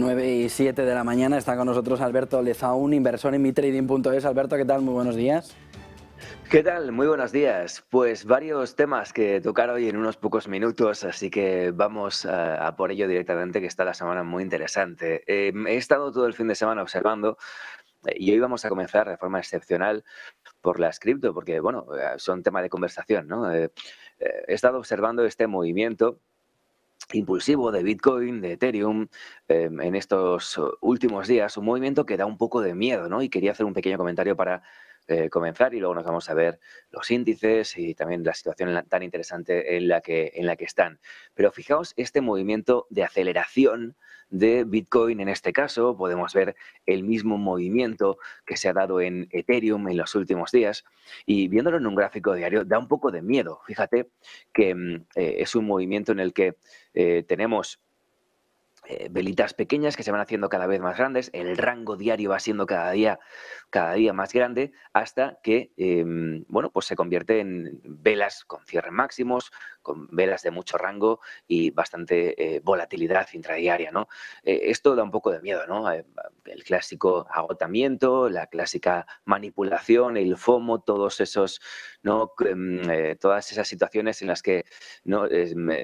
9 y 7 de la mañana. Está con nosotros Alberto Lezaun, inversor en mitrading.es. Alberto, ¿qué tal? Muy buenos días. ¿Qué tal? Muy buenos días. Pues varios temas que tocar hoy en unos pocos minutos, así que vamos a, por ello directamente, que está la semana muy interesante. Eh, he estado todo el fin de semana observando eh, y hoy vamos a comenzar de forma excepcional por las cripto, porque bueno, eh, son tema de conversación, ¿no? he estado observando este movimiento impulsivo de Bitcoin, de Ethereum, em, en estos últimos días, un movimiento que da un poco de miedo, ¿no? Y quería hacer un pequeño comentario para eh, comenzar y luego nos vamos a ver los índices y también la situación tan interesante en la, que, están. Pero fijaos este movimiento de aceleración de Bitcoin en este caso, podemos ver el mismo movimiento que se ha dado en Ethereum en los últimos días y viéndolo en un gráfico diario da un poco de miedo. Fíjate que mm, eh, es un movimiento en el que eh, tenemos eh, velitas pequeñas que se van haciendo cada vez más grandes, el rango diario va siendo cada día, cada día más grande hasta que em, bueno, pues se convierte en velas con cierre máximos, con velas de mucho rango y bastante eh, volatilidad intradiaria. Eh, esto da un poco de miedo, el clásico agotamiento, la clásica manipulación, el FOMO, todos esos, ¿no? Em, todas esas situaciones en las que ¿no?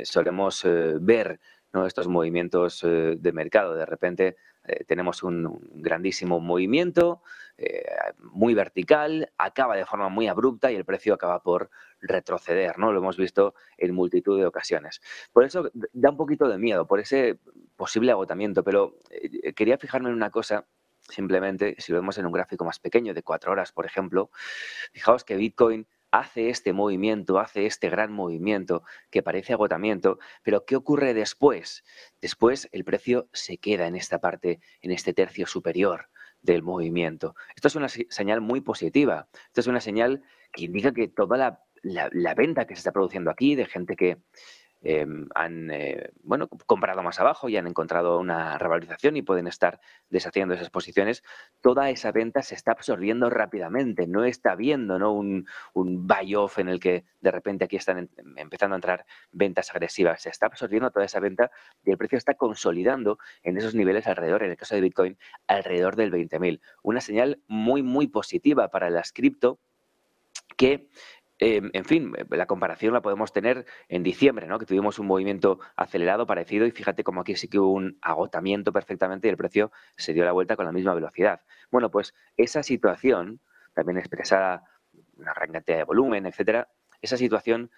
solemos ver estos movimientos eh, de mercado. De repente eh, tenemos un, grandísimo movimiento, eh, muy vertical, acaba de forma muy abrupta y el precio acaba por retroceder, ¿no? Lo hemos visto en multitud de ocasiones. Por eso da un poquito de miedo, por ese posible agotamiento, pero quería fijarme en una cosa simplemente si lo vemos en un gráfico más pequeño de cuatro horas, por ejemplo, fijaos que Bitcoin hace este movimiento, hace este gran movimiento que parece agotamiento, pero ¿qué ocurre después? Después el precio se queda en esta parte, en este tercio superior del movimiento. Esto es una señal muy positiva, esto es una señal que indica que toda la, la venta que se está produciendo aquí de gente que Em, han eh, bueno, comprado más abajo y han encontrado una revalorización y pueden estar deshaciendo esas posiciones, toda esa venta se está absorbiendo rápidamente. No está habiendo ¿no? un, buy-off en el que de repente aquí están em, empezando a entrar ventas agresivas. Se está absorbiendo toda esa venta y el precio está consolidando en esos niveles alrededor, en el caso de Bitcoin, alrededor del 20.000. Una señal muy, muy positiva para las cripto que Em, en fin, eh, la comparación la podemos tener en diciembre, ¿no? que tuvimos un movimiento acelerado parecido y fíjate como aquí sí que hubo un agotamiento perfectamente y el precio se dio la vuelta con la misma velocidad. Bueno, pues esa situación, también expresada una gran cantidad de volumen, etcétera, esa situación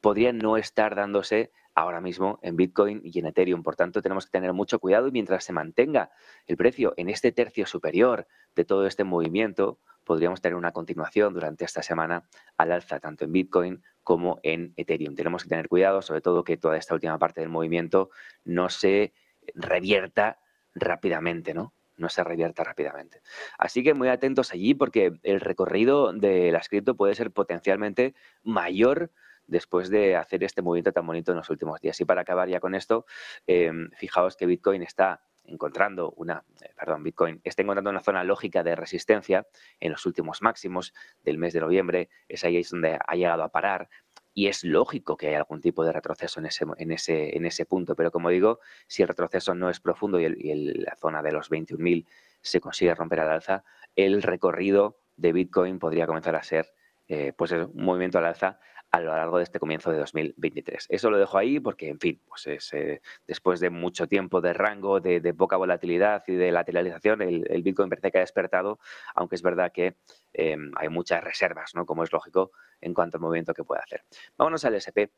podría no estar dándose ahora mismo en Bitcoin y en Ethereum. Por tanto, tenemos que tener mucho cuidado y mientras se mantenga el precio en este tercio superior de todo este movimiento, podríamos tener una continuación durante esta semana al alza, tanto en Bitcoin como en Ethereum. Tenemos que tener cuidado, sobre todo que toda esta última parte del movimiento no se revierta rápidamente, ¿no? No se revierta rápidamente. Así que muy atentos allí porque el recorrido del las puede ser potencialmente mayor después de hacer este movimiento tan bonito en los últimos días. Y para acabar ya con esto, em, fijaos que Bitcoin está encontrando una, eh, perdón, Bitcoin está encontrando una zona lógica de resistencia en los últimos máximos del mes de noviembre, es ahí es donde ha llegado a parar y es lógico que haya algún tipo de retroceso en ese, punto, pero como digo, si el retroceso no es profundo y, la zona de los 21.000 se consigue romper al alza, el recorrido de Bitcoin podría comenzar a ser eh, pues un movimiento al alza a lo largo de este comienzo de 2023. Eso lo dejo ahí porque, en fin, pues es, eh, después de mucho tiempo de rango, de, poca volatilidad y de lateralización, el, Bitcoin parece que ha despertado, aunque es verdad que em, hay muchas reservas, ¿no? Como es lógico, en cuanto al movimiento que puede hacer. Vámonos al SP,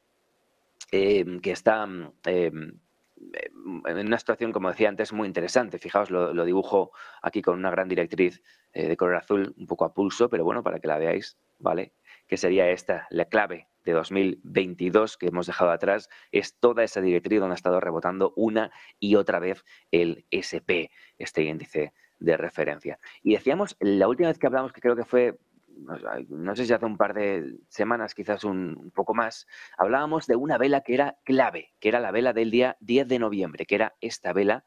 em, que está em, en una situación, como decía antes, muy interesante. Fijaos, lo, dibujo aquí con una gran directriz eh, de color azul, un poco a pulso, pero bueno, para que la veáis, ¿vale? que sería esta la clave de 2022 que hemos dejado atrás, es toda esa directriz donde ha estado rebotando una y otra vez el SP, este índice de referencia. Y decíamos, la última vez que hablamos, que creo que fue no sé si hace un par de semanas, quizás un, un, poco más, hablábamos de una vela que era clave, que era la vela del día 10 de noviembre, que era esta vela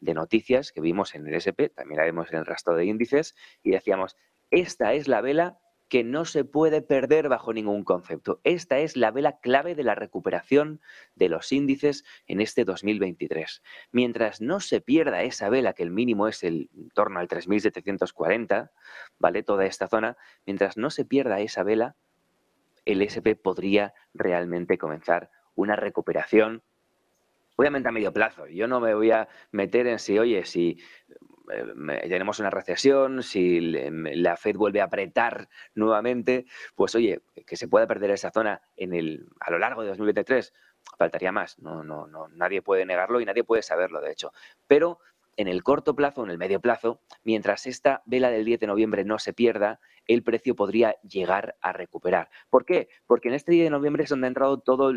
de noticias que vimos en el SP, también la vemos en el rastro de índices, y decíamos, esta es la vela que no se puede perder bajo ningún concepto. Esta es la vela clave de la recuperación de los índices en este 2023. Mientras no se pierda esa vela, que el mínimo es el, en torno al 3.740, ¿vale? Toda esta zona, mientras no se pierda esa vela, el SP podría realmente comenzar una recuperación obviamente a medio plazo. Yo no me voy a meter en si, oye, si eh, tenemos una recesión, si la Fed vuelve a apretar nuevamente, pues oye, que se pueda perder esa zona en el, a lo largo de 2023, faltaría más. No, no, no, nadie puede negarlo y nadie puede saberlo, de hecho. Pero en el corto plazo, en el medio plazo, mientras esta vela del 10 de noviembre no se pierda, el precio podría llegar a recuperar. ¿Por qué? Porque en este día de noviembre es donde han entrado todos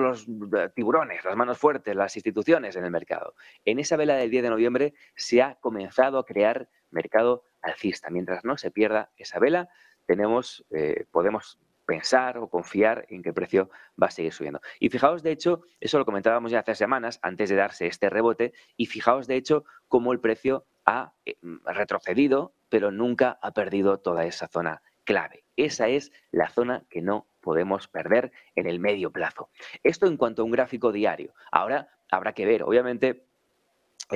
los eh, tiburones, las manos fuertes, las instituciones en el mercado. En esa vela del día de noviembre se ha comenzado a crear mercado alcista. Mientras no se pierda esa vela, tenemos, eh, podemos pensar o confiar en que el precio va a seguir subiendo. Y fijaos, de hecho, eso lo comentábamos ya hace semanas, antes de darse este rebote, y fijaos, de hecho, cómo el precio ha eh, mm, retrocedido, pero nunca ha perdido toda esa zona clave. Esa es la zona que no podemos perder en el medio plazo. Esto en cuanto a un gráfico diario. Ahora habrá que ver, obviamente,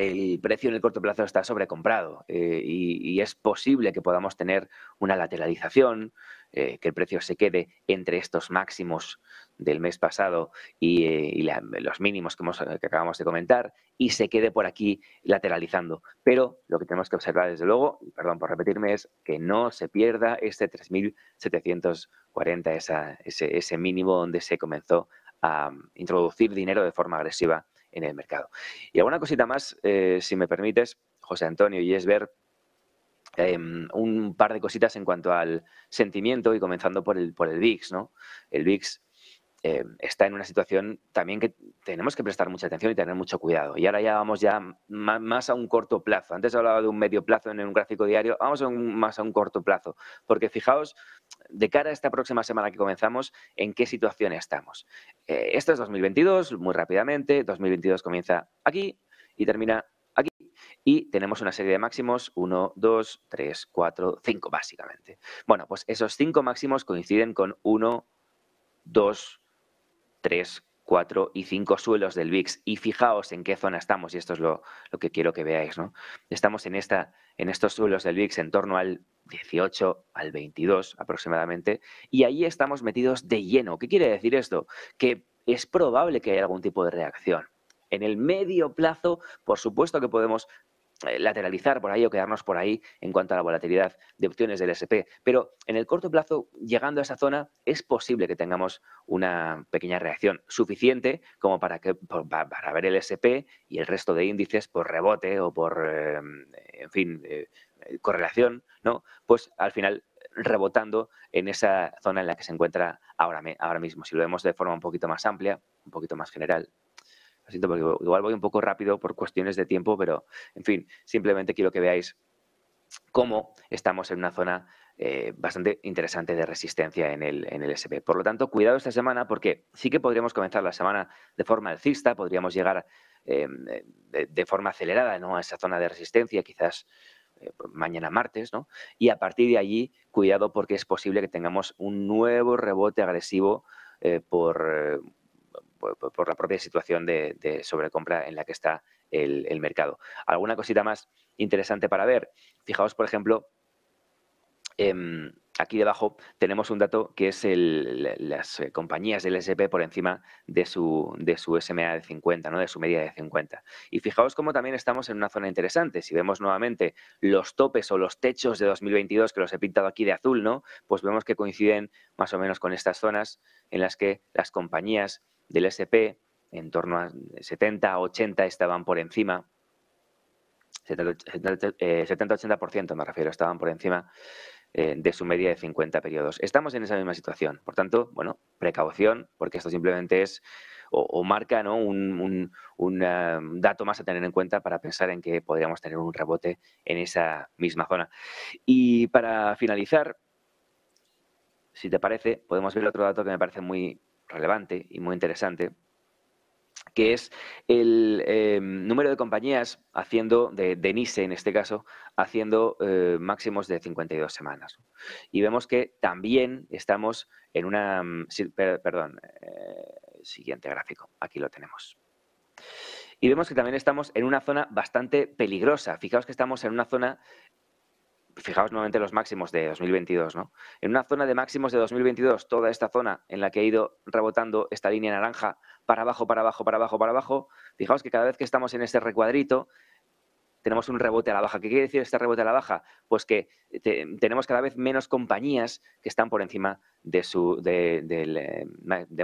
el precio en el corto plazo está sobrecomprado eh, y, es posible que podamos tener una lateralización, eh, que el precio se quede entre estos máximos del mes pasado y, eh, los mínimos que, acabamos de comentar y se quede por aquí lateralizando. Pero lo que tenemos que observar desde luego, perdón por repetirme, es que no se pierda este 3.740, ese, ese mínimo donde se comenzó a mm, introducir dinero de forma agresiva en el mercado. Y alguna cosita más, eh, si me permites, José Antonio, y es ver em, un par de cositas en cuanto al sentimiento y comenzando por el, por el VIX, ¿no? El VIX em, está en una situación también que tenemos que prestar mucha atención y tener mucho cuidado. Y ahora ya vamos ya más, a un corto plazo. Antes hablaba de un medio plazo en un gráfico diario, vamos a más a un corto plazo. Porque fijaos de cara a esta próxima semana que comenzamos, en qué situación estamos. Eh, esto es 2022, muy rápidamente, 2022 comienza aquí y termina aquí. Y tenemos una serie de máximos, 1, 2, 3, 4, 5 básicamente. Bueno, pues esos cinco máximos coinciden con 1, 2, 3, 4 cuatro y cinco suelos del VIX. Y fijaos en qué zona estamos, y esto es lo, que quiero que veáis. ¿no? Estamos en, esta, en estos suelos del VIX en torno al 18, al 22 aproximadamente, y ahí estamos metidos de lleno. ¿Qué quiere decir esto? Que es probable que haya algún tipo de reacción. En el medio plazo, por supuesto que podemos eh, lateralizar por ahí o quedarnos por ahí en cuanto a la volatilidad de opciones del SP. Pero en el corto plazo, llegando a esa zona, es posible que tengamos una pequeña reacción suficiente como para, que, para ver el SP y el resto de índices por rebote o por, eh, en fin, eh, correlación, ¿no? Pues al final rebotando en esa zona en la que se encuentra ahora, ahora mismo. Si lo vemos de forma un poquito más amplia, un poquito más general, siento porque igual voy un poco rápido por cuestiones de tiempo, pero en fin, simplemente quiero que veáis cómo estamos en una zona eh, bastante interesante de resistencia en el, en el SP. Por lo tanto, cuidado esta semana porque sí que podríamos comenzar la semana de forma alcista, podríamos llegar eh, de, forma acelerada ¿no? a esa zona de resistencia, quizás eh, mañana martes, ¿no? Y a partir de allí, cuidado porque es posible que tengamos un nuevo rebote agresivo por por, la propia situación de, sobrecompra en la que está el, mercado. ¿Alguna cosita más interesante para ver? Fijaos, por ejemplo, em, aquí debajo tenemos un dato que es las eh, compañías del SP por encima de su, de SMA de 50, ¿no? de su media de 50. Y fijaos cómo también estamos en una zona interesante. Si vemos nuevamente los topes o los techos de 2022, que los he pintado aquí de azul, pues vemos que coinciden más o menos con estas zonas en las que las compañías del SP, en torno a 70, 80 estaban por encima, 70-80% eh, me refiero, estaban por encima eh, de su media de 50 periodos. Estamos en esa misma situación. Por tanto, bueno, precaución, porque esto simplemente es o, marca un, eh, dato más a tener en cuenta para pensar en que podríamos tener un rebote en esa misma zona. Y para finalizar, si te parece, podemos ver otro dato que me parece muy relevante y muy interesante, que es el em, número de compañías haciendo, de, de, NISE en este caso, haciendo eh, máximos de 52 semanas. Y vemos que también estamos en una... Mm, perdón, eh, siguiente gráfico, aquí lo tenemos. Y vemos que también estamos en una zona bastante peligrosa. Fijaos que estamos en una zona fijaos nuevamente los máximos de 2022, ¿no? En una zona de máximos de 2022, toda esta zona en la que ha ido rebotando esta línea naranja para abajo, para abajo, para abajo, para abajo, fijaos que cada vez que estamos en este recuadrito, tenemos un rebote a la baja. ¿Qué quiere decir este rebote a la baja? Pues que eh, tenemos cada vez menos compañías que están por encima de, su, de, eh,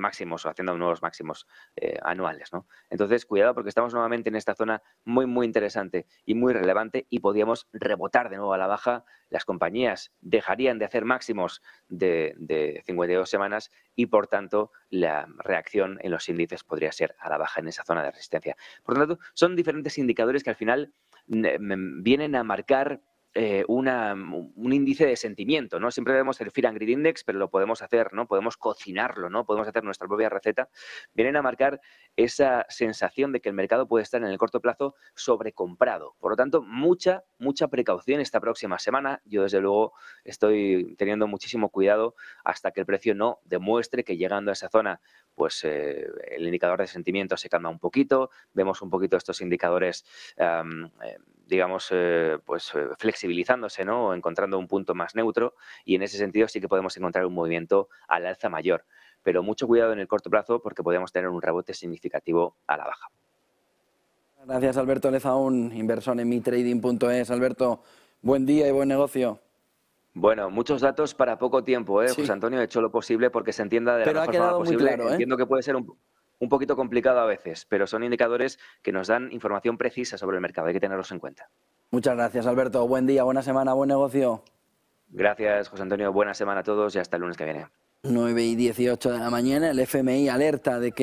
máximos o haciendo nuevos máximos eh, anuales. Entonces, cuidado porque estamos nuevamente en esta zona muy, muy interesante y muy relevante y podríamos rebotar de nuevo a la baja. Las compañías dejarían de hacer máximos de 52 semanas y, por tanto, la reacción en los índices podría ser a la baja en esa zona de resistencia. Por lo tanto, son diferentes indicadores que al final vienen a marcar eh, un índice de sentimiento, ¿no? Siempre vemos el Fear and Greed Index, pero lo podemos hacer, ¿no? Podemos cocinarlo, ¿no? Podemos hacer nuestra propia receta. Vienen a marcar esa sensación de que el mercado puede estar en el corto plazo sobrecomprado. Por lo tanto, mucha, mucha precaución esta próxima semana. Yo, desde luego, estoy teniendo muchísimo cuidado hasta que el precio no demuestre que llegando a esa zona pues eh, el indicador de sentimiento se calma un poquito, vemos un poquito estos indicadores, eh, digamos, eh, pues flexibilizándose, ¿no? O encontrando un punto más neutro y en ese sentido sí que podemos encontrar un movimiento al alza mayor, pero mucho cuidado en el corto plazo porque podemos tener un rebote significativo a la baja. Gracias Alberto Lezaún, inversor en mitrading.es. Alberto, buen día y buen negocio. Bueno, muchos datos para poco tiempo, ¿eh? José Antonio, he hecho lo posible porque se entienda de la mejor ha forma posible. claro, ¿eh? Entiendo que puede ser un, un poquito complicado a veces, pero son indicadores que nos dan información precisa sobre el mercado. Hay que tenerlos en cuenta. Muchas gracias, Alberto. Buen día, buena semana, buen negocio. Gracias, José Antonio. Buena semana a todos y hasta el lunes que viene. 9 y 18 de la mañana, el FMI alerta de que.